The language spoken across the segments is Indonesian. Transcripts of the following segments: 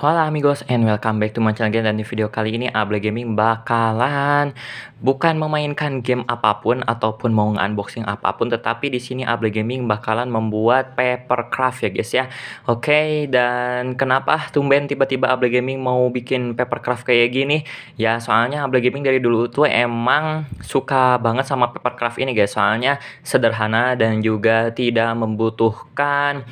halo amigos and welcome back to my channel again dan di video kali ini Able Gaming bakalan bukan memainkan game apapun ataupun mau unboxing apapun tetapi di sini Able Gaming bakalan membuat paper craft ya guys ya. Oke okay, dan kenapa tumben tiba-tiba Able Gaming mau bikin paper craft kayak gini? Ya soalnya Able Gaming dari dulu tuh emang suka banget sama paper craft ini guys. Soalnya sederhana dan juga tidak membutuhkan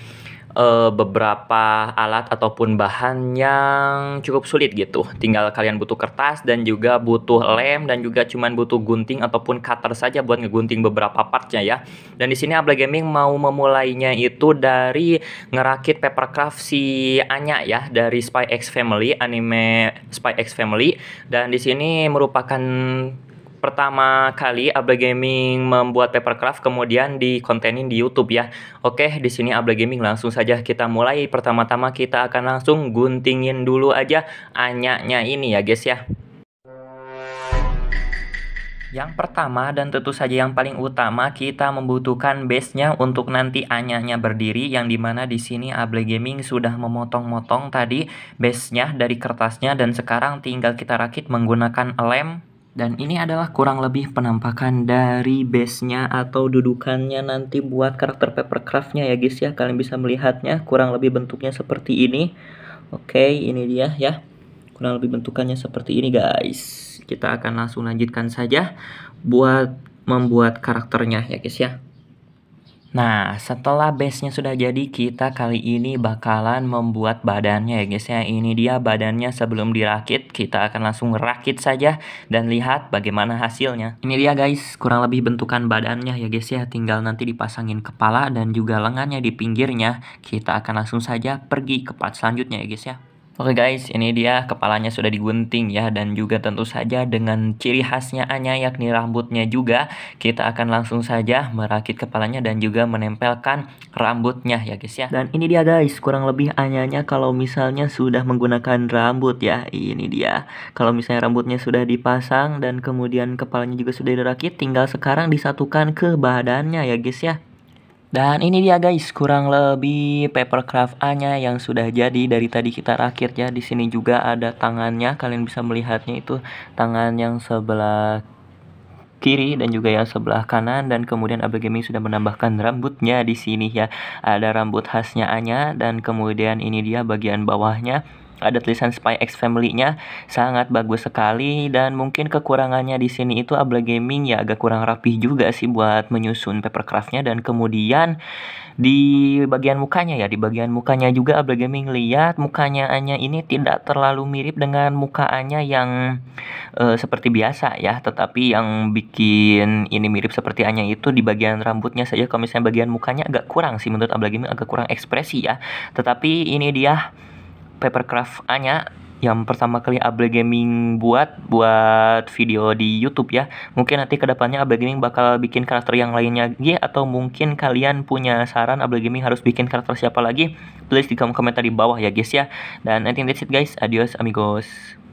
uh, beberapa alat ataupun bahan yang cukup sulit gitu. Tinggal kalian butuh kertas dan juga butuh lem dan juga cuman butuh gunting ataupun cutter saja buat ngegunting beberapa partnya ya. Dan di sini Abla Gaming mau memulainya itu dari ngerakit papercraft si Anya ya dari Spy X Family anime Spy X Family dan di sini merupakan pertama kali Able Gaming membuat papercraft kemudian di dikontenin di YouTube ya. Oke, di sini Able Gaming langsung saja kita mulai. Pertama-tama kita akan langsung guntingin dulu aja anyaknya ini ya guys ya. Yang pertama dan tentu saja yang paling utama kita membutuhkan base-nya untuk nanti anyanya berdiri yang dimana di sini Able Gaming sudah memotong-motong tadi base-nya dari kertasnya dan sekarang tinggal kita rakit menggunakan lem dan ini adalah kurang lebih penampakan dari base-nya atau dudukannya nanti buat karakter papercraft-nya ya guys ya. Kalian bisa melihatnya kurang lebih bentuknya seperti ini. Oke, ini dia ya. Kurang lebih bentukannya seperti ini guys. Kita akan langsung lanjutkan saja buat membuat karakternya ya guys ya. Nah, setelah base-nya sudah jadi, kita kali ini bakalan membuat badannya ya guys ya. Ini dia badannya sebelum dirakit, kita akan langsung rakit saja dan lihat bagaimana hasilnya. Ini dia guys, kurang lebih bentukan badannya ya guys ya. Tinggal nanti dipasangin kepala dan juga lengannya di pinggirnya. Kita akan langsung saja pergi ke part selanjutnya ya guys ya. Oke guys, ini dia kepalanya sudah digunting ya dan juga tentu saja dengan ciri khasnya Anya yakni rambutnya juga kita akan langsung saja merakit kepalanya dan juga menempelkan rambutnya ya guys ya. Dan ini dia guys, kurang lebih Anyanya kalau misalnya sudah menggunakan rambut ya. Ini dia. Kalau misalnya rambutnya sudah dipasang dan kemudian kepalanya juga sudah dirakit, tinggal sekarang disatukan ke badannya ya guys ya. Dan ini dia guys, kurang lebih papercraft A-nya yang sudah jadi dari tadi kita rakit ya. Di sini juga ada tangannya, kalian bisa melihatnya itu tangan yang sebelah kiri dan juga yang sebelah kanan dan kemudian Abel Gaming sudah menambahkan rambutnya di sini ya. Ada rambut khasnya Anya dan kemudian ini dia bagian bawahnya ada tulisan Spy X Family-nya sangat bagus sekali dan mungkin kekurangannya di sini itu Abla Gaming ya agak kurang rapih juga sih buat menyusun papercraftnya dan kemudian di bagian mukanya ya di bagian mukanya juga Abla Gaming lihat mukanya Anya ini tidak terlalu mirip dengan mukanya yang uh, seperti biasa ya tetapi yang bikin ini mirip seperti Anya itu di bagian rambutnya saja kalau misalnya bagian mukanya agak kurang sih menurut Abla Gaming agak kurang ekspresi ya tetapi ini dia papercraft Anya yang pertama kali Able Gaming buat buat video di YouTube ya. Mungkin nanti kedepannya Able Gaming bakal bikin karakter yang lainnya lagi atau mungkin kalian punya saran Able Gaming harus bikin karakter siapa lagi? Please di kolom komentar di bawah ya guys ya. Dan nanti that's it guys. Adios amigos.